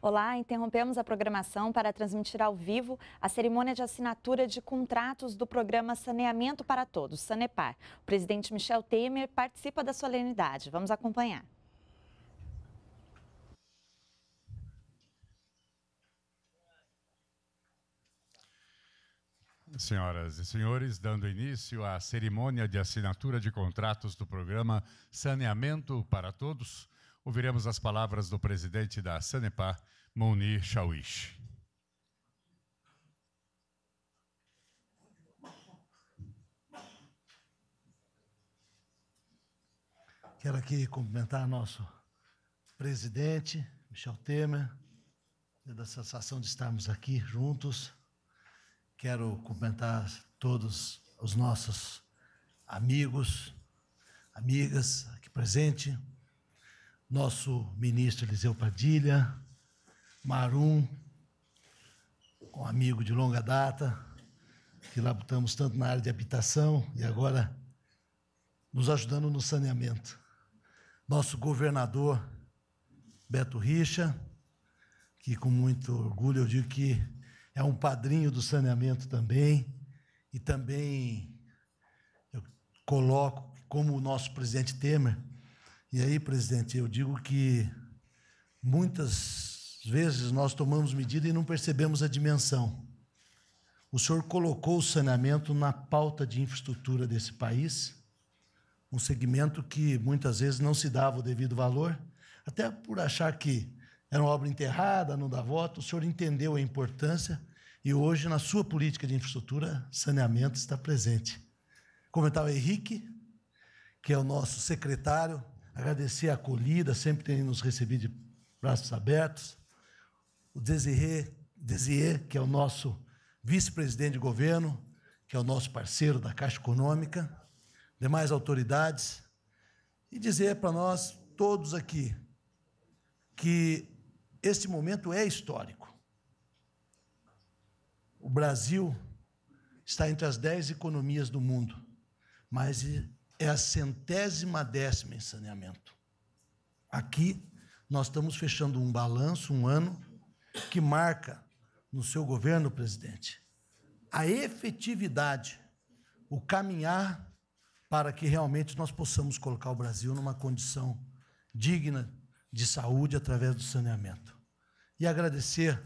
Olá, interrompemos a programação para transmitir ao vivo a cerimônia de assinatura de contratos do programa Saneamento para Todos, Sanepar. O presidente Michel Temer participa da solenidade. Vamos acompanhar. Senhoras e senhores, dando início à cerimônia de assinatura de contratos do programa Saneamento para Todos, ouviremos as palavras do presidente da Sanepar, Munir Shawish. Quero aqui cumprimentar nosso presidente, Michel Temer, é da sensação de estarmos aqui juntos. Quero cumprimentar todos os nossos amigos, amigas aqui presentes nosso ministro Eliseu Padilha, Marum, um amigo de longa data, que labutamos tanto na área de habitação e agora nos ajudando no saneamento. Nosso governador Beto Richa, que com muito orgulho eu digo que é um padrinho do saneamento também, e também eu coloco como o nosso presidente Temer e aí, presidente, eu digo que muitas vezes nós tomamos medida e não percebemos a dimensão. O senhor colocou o saneamento na pauta de infraestrutura desse país, um segmento que muitas vezes não se dava o devido valor, até por achar que era uma obra enterrada, não dá voto. O senhor entendeu a importância e hoje, na sua política de infraestrutura, saneamento está presente. Comentava Henrique, que é o nosso secretário agradecer a acolhida, sempre tem nos recebido de braços abertos. O Desirê, que é o nosso vice-presidente de governo, que é o nosso parceiro da Caixa Econômica, demais autoridades, e dizer para nós todos aqui que este momento é histórico. O Brasil está entre as dez economias do mundo, mas é a centésima décima em saneamento. Aqui nós estamos fechando um balanço, um ano, que marca no seu governo, presidente, a efetividade, o caminhar para que realmente nós possamos colocar o Brasil numa condição digna de saúde através do saneamento. E agradecer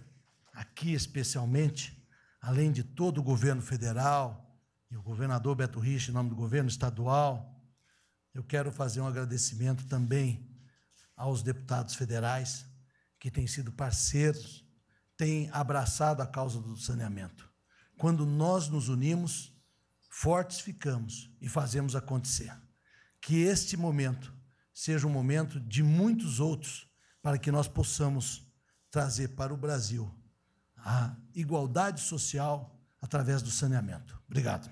aqui especialmente, além de todo o governo federal, e o governador Beto Rich, em nome do governo estadual, eu quero fazer um agradecimento também aos deputados federais que têm sido parceiros, têm abraçado a causa do saneamento. Quando nós nos unimos, fortes ficamos e fazemos acontecer. Que este momento seja um momento de muitos outros para que nós possamos trazer para o Brasil a igualdade social através do saneamento. Obrigado.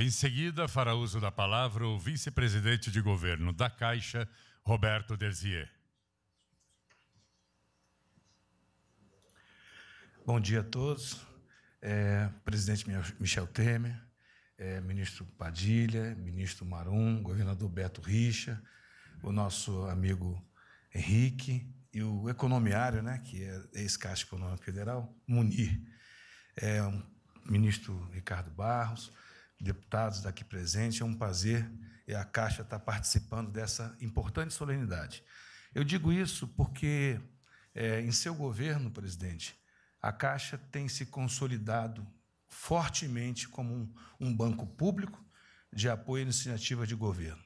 Em seguida, fará uso da palavra o vice-presidente de governo da Caixa, Roberto Desier. Bom dia a todos. É, presidente Michel Temer, é, ministro Padilha, ministro Marum, governador Beto Richa, o nosso amigo Henrique e o economiário, né, que é ex-Caixa Econômica Federal, Munir, é, o ministro Ricardo Barros, deputados aqui presentes. É um prazer e a Caixa está participando dessa importante solenidade. Eu digo isso porque, é, em seu governo, presidente, a Caixa tem se consolidado fortemente como um, um banco público de apoio à iniciativa de governo.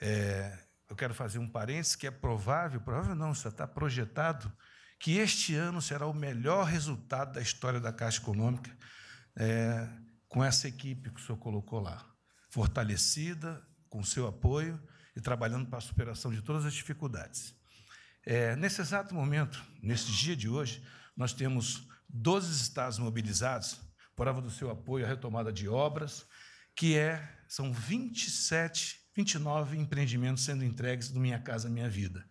É, eu quero fazer um parênteses que é provável, provável não, isso está projetado, que este ano será o melhor resultado da história da Caixa Econômica. É, com essa equipe que o senhor colocou lá, fortalecida, com seu apoio e trabalhando para a superação de todas as dificuldades. É, nesse exato momento, nesse dia de hoje, nós temos 12 estados mobilizados, prova do seu apoio à retomada de obras, que é, são 27, 29 empreendimentos sendo entregues do Minha Casa Minha Vida.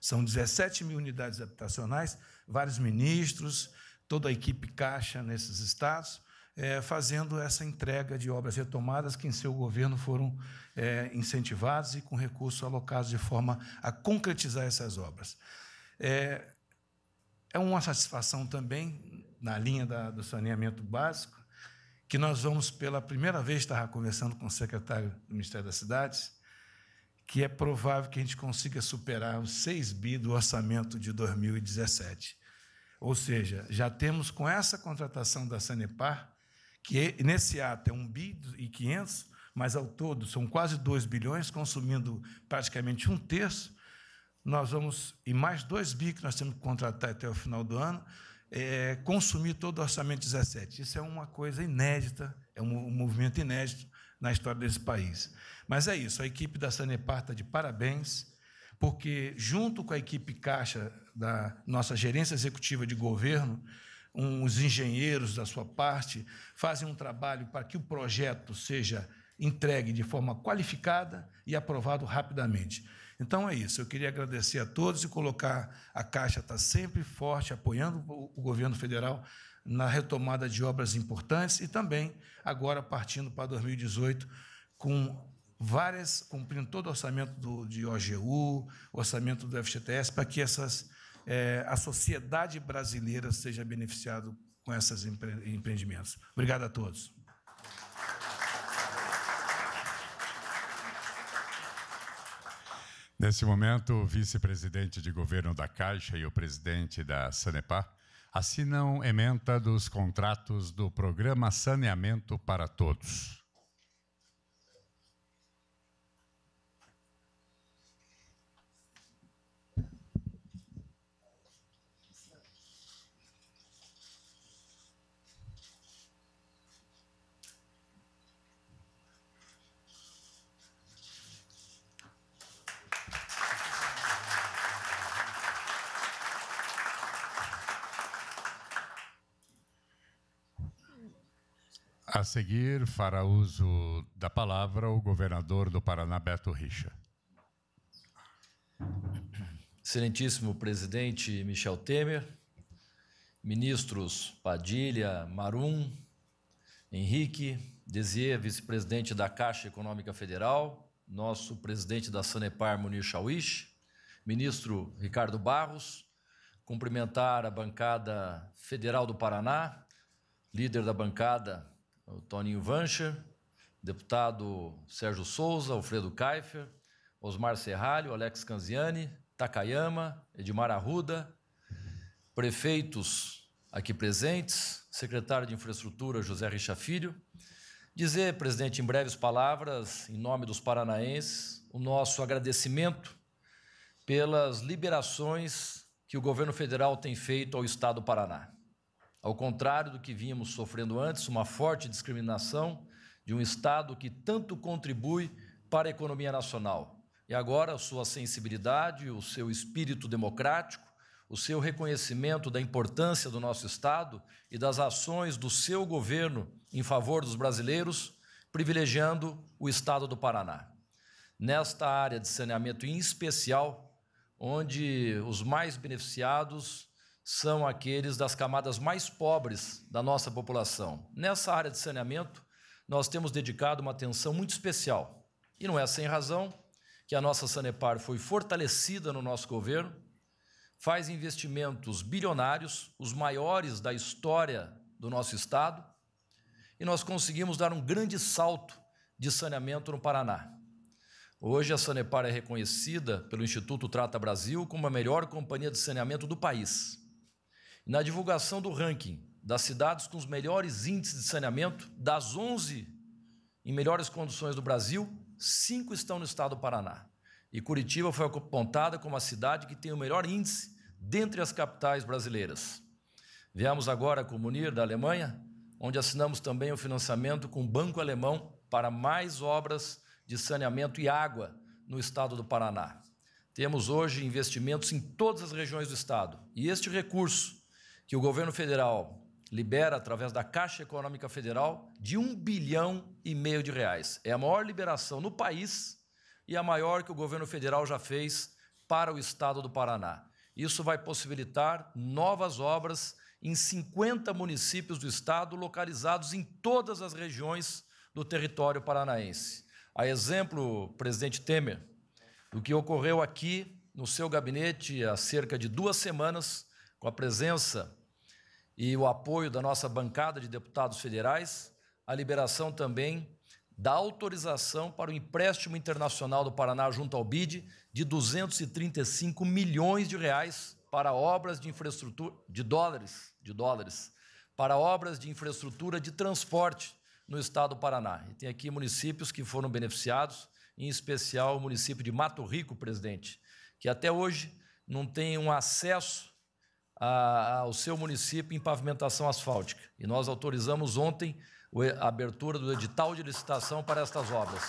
São 17 mil unidades habitacionais, vários ministros, toda a equipe caixa nesses estados, é, fazendo essa entrega de obras retomadas que em seu governo foram é, incentivadas e com recursos alocados de forma a concretizar essas obras. É, é uma satisfação também, na linha da, do saneamento básico, que nós vamos, pela primeira vez, estar conversando com o secretário do Ministério das Cidades, que é provável que a gente consiga superar os 6 bi do orçamento de 2017. Ou seja, já temos com essa contratação da Sanepar que nesse ato é 1 bi e 500, mas ao todo são quase 2 bilhões, consumindo praticamente um terço, nós vamos, e mais 2 bi que nós temos que contratar até o final do ano, é, consumir todo o orçamento 17. Isso é uma coisa inédita, é um movimento inédito na história desse país. Mas é isso, a equipe da Sanepar está de parabéns, porque, junto com a equipe Caixa da nossa gerência executiva de governo, os engenheiros da sua parte fazem um trabalho para que o projeto seja entregue de forma qualificada e aprovado rapidamente. Então é isso. Eu queria agradecer a todos e colocar a Caixa está sempre forte apoiando o governo federal na retomada de obras importantes e também agora partindo para 2018 com várias cumprindo todo o orçamento do, de OGU, orçamento do FGTS para que essas é, a sociedade brasileira seja beneficiada com esses empre empreendimentos. Obrigado a todos. Nesse momento, o vice-presidente de governo da Caixa e o presidente da Sanepar assinam emenda dos contratos do programa Saneamento para Todos. A seguir, fará uso da palavra o governador do Paraná, Beto Richa. Excelentíssimo presidente Michel Temer, ministros Padilha, Marum, Henrique, Desier, vice-presidente da Caixa Econômica Federal, nosso presidente da Sanepar, Munir Chawish, ministro Ricardo Barros, cumprimentar a bancada federal do Paraná, líder da bancada o Toninho Vancher, deputado Sérgio Souza, Alfredo Kaifer, Osmar Serralho, Alex Canziani, Takayama, Edmar Arruda, prefeitos aqui presentes, secretário de Infraestrutura José Richa Filho. Dizer, presidente, em breves palavras, em nome dos paranaenses, o nosso agradecimento pelas liberações que o governo federal tem feito ao Estado do Paraná. Ao contrário do que vínhamos sofrendo antes, uma forte discriminação de um Estado que tanto contribui para a economia nacional. E agora, sua sensibilidade, o seu espírito democrático, o seu reconhecimento da importância do nosso Estado e das ações do seu governo em favor dos brasileiros, privilegiando o Estado do Paraná. Nesta área de saneamento, em especial, onde os mais beneficiados são aqueles das camadas mais pobres da nossa população. Nessa área de saneamento, nós temos dedicado uma atenção muito especial. E não é sem razão que a nossa Sanepar foi fortalecida no nosso governo, faz investimentos bilionários, os maiores da história do nosso estado, e nós conseguimos dar um grande salto de saneamento no Paraná. Hoje a Sanepar é reconhecida pelo Instituto Trata Brasil como a melhor companhia de saneamento do país na divulgação do ranking das cidades com os melhores índices de saneamento, das 11 em melhores condições do Brasil, cinco estão no estado do Paraná. E Curitiba foi apontada como a cidade que tem o melhor índice dentre as capitais brasileiras. Viemos agora com o Munir, da Alemanha, onde assinamos também o financiamento com o Banco Alemão para mais obras de saneamento e água no estado do Paraná. Temos hoje investimentos em todas as regiões do estado. E este recurso que o governo federal libera através da Caixa Econômica Federal de um bilhão e meio de reais. É a maior liberação no país e a maior que o governo federal já fez para o estado do Paraná. Isso vai possibilitar novas obras em 50 municípios do estado, localizados em todas as regiões do território paranaense. A exemplo, presidente Temer, do que ocorreu aqui no seu gabinete há cerca de duas semanas, com a presença e o apoio da nossa bancada de deputados federais, a liberação também da autorização para o empréstimo internacional do Paraná junto ao BID de 235 milhões de reais para obras de infraestrutura de dólares, de dólares, para obras de infraestrutura de transporte no estado do Paraná. E tem aqui municípios que foram beneficiados, em especial o município de Mato Rico, presidente, que até hoje não tem um acesso a, ao seu município em pavimentação asfáltica. E nós autorizamos ontem a abertura do edital de licitação para estas obras.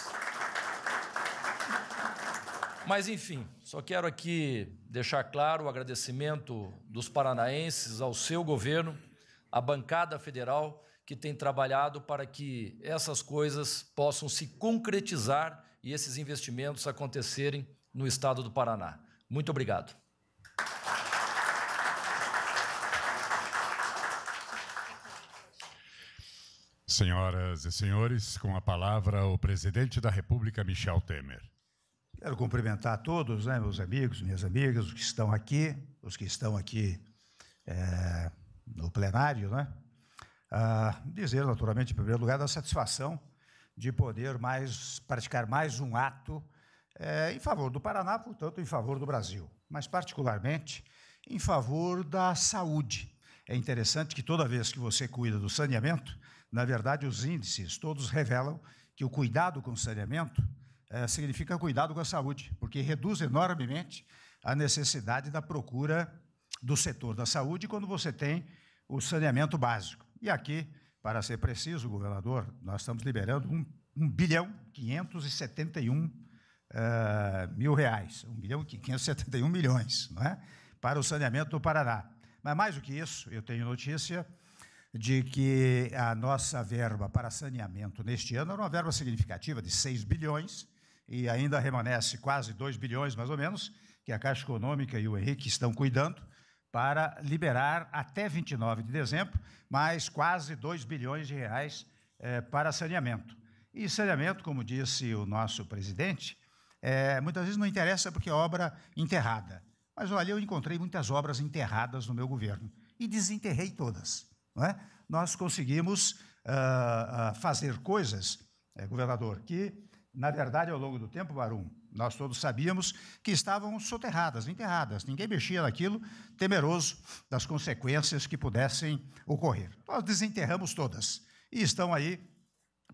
Mas, enfim, só quero aqui deixar claro o agradecimento dos paranaenses ao seu governo, à bancada federal, que tem trabalhado para que essas coisas possam se concretizar e esses investimentos acontecerem no estado do Paraná. Muito obrigado. Senhoras e senhores, com a palavra o presidente da República, Michel Temer. Quero cumprimentar todos, né, meus amigos, minhas amigas, os que estão aqui, os que estão aqui é, no plenário, né? Ah, dizer, naturalmente, em primeiro lugar, da satisfação de poder mais praticar mais um ato é, em favor do Paraná, portanto, em favor do Brasil, mas particularmente em favor da saúde. É interessante que toda vez que você cuida do saneamento, na verdade, os índices todos revelam que o cuidado com o saneamento é, significa cuidado com a saúde, porque reduz enormemente a necessidade da procura do setor da saúde quando você tem o saneamento básico. E aqui, para ser preciso, governador, nós estamos liberando 1, 1 bilhão 571 uh, eh, mil reais, 1 bilhão 571 milhões, não é? para o saneamento do Paraná. Mas mais do que isso, eu tenho notícia de que a nossa verba para saneamento neste ano era uma verba significativa de 6 bilhões e ainda remanesce quase 2 bilhões, mais ou menos, que a Caixa Econômica e o Henrique estão cuidando para liberar até 29 de dezembro mais quase 2 bilhões de reais eh, para saneamento. E saneamento, como disse o nosso presidente, eh, muitas vezes não interessa porque é obra enterrada. Mas olha, eu encontrei muitas obras enterradas no meu governo e desenterrei todas é? nós conseguimos ah, ah, fazer coisas, eh, governador, que, na verdade, ao longo do tempo, Barum, nós todos sabíamos que estavam soterradas, enterradas. Ninguém mexia naquilo, temeroso das consequências que pudessem ocorrer. Nós desenterramos todas e estão aí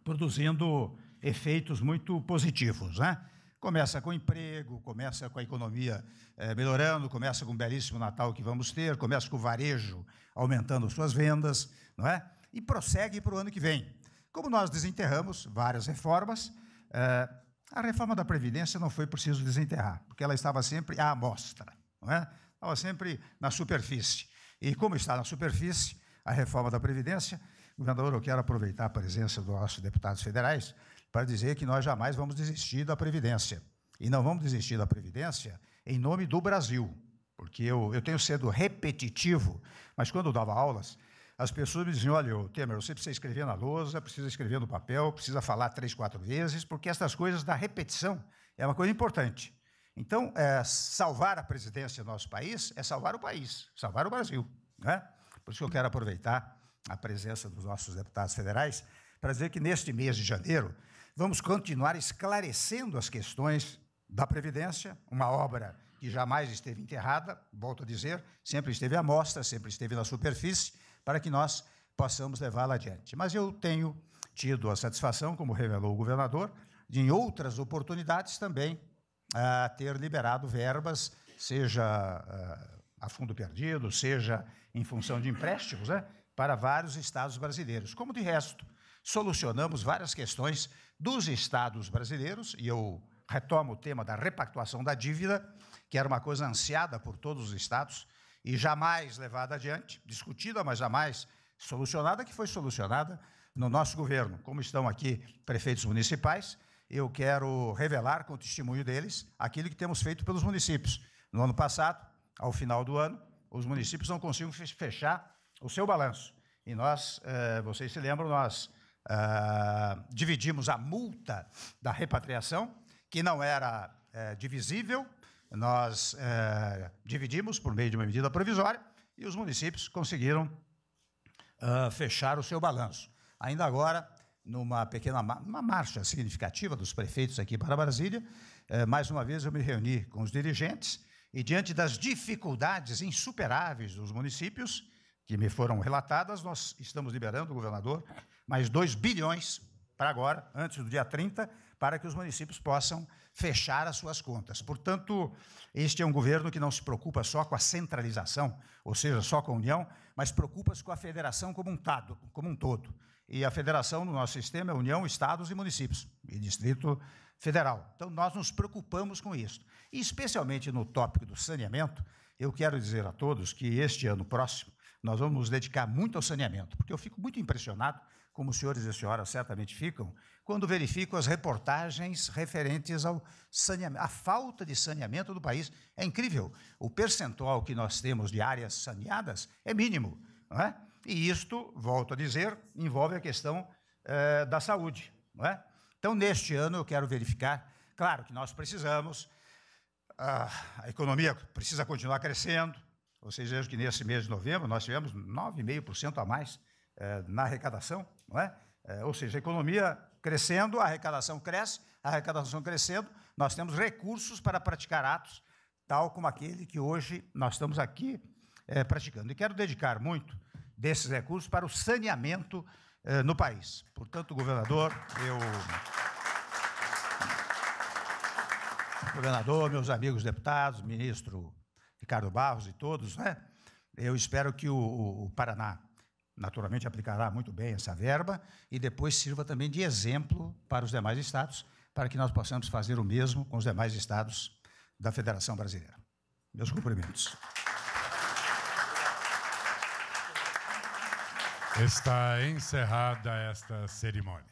produzindo efeitos muito positivos. Né? Começa com emprego, começa com a economia é, melhorando, começa com o belíssimo Natal que vamos ter, começa com o varejo aumentando suas vendas, não é? E prossegue para o ano que vem. Como nós desenterramos várias reformas, é, a reforma da Previdência não foi preciso desenterrar, porque ela estava sempre à amostra, não é? Estava sempre na superfície. E como está na superfície, a reforma da Previdência, governador, eu quero aproveitar a presença dos nossos deputados federais para dizer que nós jamais vamos desistir da Previdência. E não vamos desistir da Previdência em nome do Brasil, porque eu, eu tenho sido repetitivo, mas quando eu dava aulas, as pessoas me diziam: olha, Temer, você precisa escrever na lousa, precisa escrever no papel, precisa falar três, quatro vezes, porque essas coisas da repetição é uma coisa importante. Então, é, salvar a presidência do nosso país é salvar o país, salvar o Brasil. Né? Por isso que eu quero aproveitar a presença dos nossos deputados federais para dizer que neste mês de janeiro Vamos continuar esclarecendo as questões da Previdência, uma obra que jamais esteve enterrada, volto a dizer, sempre esteve à mostra, sempre esteve na superfície, para que nós possamos levá-la adiante. Mas eu tenho tido a satisfação, como revelou o governador, de em outras oportunidades também a ah, ter liberado verbas, seja ah, a fundo perdido, seja em função de empréstimos, né, para vários estados brasileiros. Como de resto, solucionamos várias questões dos estados brasileiros, e eu retomo o tema da repactuação da dívida, que era uma coisa ansiada por todos os estados e jamais levada adiante, discutida, mas jamais solucionada, que foi solucionada no nosso governo. Como estão aqui prefeitos municipais, eu quero revelar com o testemunho deles aquilo que temos feito pelos municípios. No ano passado, ao final do ano, os municípios não conseguiram fechar o seu balanço. E nós, eh, vocês se lembram, nós ah, dividimos a multa da repatriação, que não era é, divisível, nós é, dividimos por meio de uma medida provisória e os municípios conseguiram ah, fechar o seu balanço. Ainda agora, numa pequena uma marcha significativa dos prefeitos aqui para Brasília, é, mais uma vez eu me reuni com os dirigentes e, diante das dificuldades insuperáveis dos municípios que me foram relatadas, nós estamos liberando o governador mais 2 bilhões para agora, antes do dia 30, para que os municípios possam fechar as suas contas. Portanto, este é um governo que não se preocupa só com a centralização, ou seja, só com a União, mas preocupa-se com a federação como um, tado, como um todo. E a federação no nosso sistema é União, Estados e municípios, e Distrito Federal. Então, nós nos preocupamos com isso. E, especialmente no tópico do saneamento, eu quero dizer a todos que este ano próximo nós vamos nos dedicar muito ao saneamento, porque eu fico muito impressionado, como os senhores e senhoras certamente ficam, quando verifico as reportagens referentes ao saneamento, a falta de saneamento do país. É incrível. O percentual que nós temos de áreas saneadas é mínimo. Não é? E isto, volto a dizer, envolve a questão eh, da saúde. Não é? Então, neste ano, eu quero verificar. Claro que nós precisamos, a, ah, a economia precisa continuar crescendo, vocês vejam que nesse mês de novembro nós tivemos 9,5% a mais eh, na arrecadação, não é? Eh, ou seja, a economia crescendo, a arrecadação cresce, a arrecadação crescendo, nós temos recursos para praticar atos, tal como aquele que hoje nós estamos aqui eh, praticando. E quero dedicar muito desses recursos para o saneamento no país. Portanto, governador, eu. Governador, meus amigos deputados, ministro Ricardo Barros e todos, né? eu espero que o, o Paraná, naturalmente, aplicará muito bem essa verba e depois sirva também de exemplo para os demais estados, para que nós possamos fazer o mesmo com os demais estados da Federação Brasileira. Meus cumprimentos. Está encerrada esta cerimônia.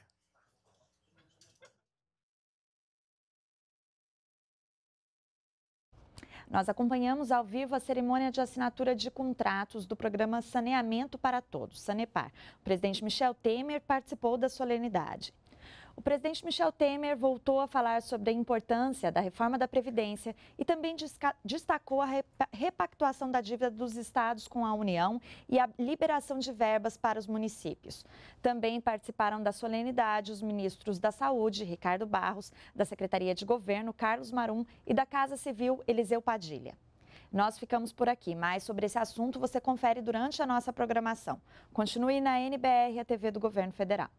Nós acompanhamos ao vivo a cerimônia de assinatura de contratos do programa Saneamento para Todos, Sanepar. O presidente Michel Temer participou da solenidade. O presidente Michel Temer voltou a falar sobre a importância da reforma da Previdência e também destacou a repactuação da dívida dos estados com a União e a liberação de verbas para os municípios. Também participaram da solenidade os ministros da Saúde, Ricardo Barros, da Secretaria de Governo, Carlos Marum, e da Casa Civil, Eliseu Padilha. Nós ficamos por aqui, mas sobre esse assunto você confere durante a nossa programação. Continue na NBR, a TV do Governo Federal.